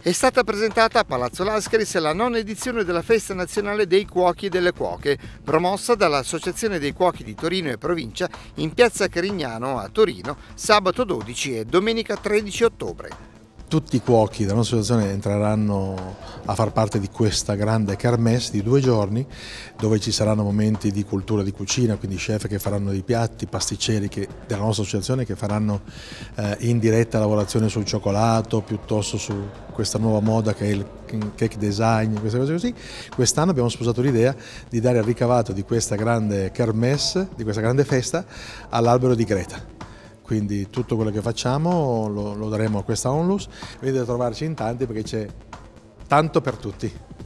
È stata presentata a Palazzo Lascaris la nona edizione della Festa Nazionale dei Cuochi e delle Cuoche, promossa dall'Associazione dei Cuochi di Torino e Provincia in piazza Carignano a Torino sabato 12 e domenica 13 ottobre tutti i cuochi della nostra associazione entreranno a far parte di questa grande kermesse di due giorni dove ci saranno momenti di cultura di cucina, quindi chef che faranno dei piatti, pasticceri che, della nostra associazione che faranno eh, in diretta lavorazione sul cioccolato piuttosto su questa nuova moda che è il cake design, queste cose così. Quest'anno abbiamo sposato l'idea di dare il ricavato di questa grande kermesse, di questa grande festa all'albero di Greta quindi tutto quello che facciamo lo, lo daremo a questa onlus. Venite a trovarci in tanti perché c'è tanto per tutti.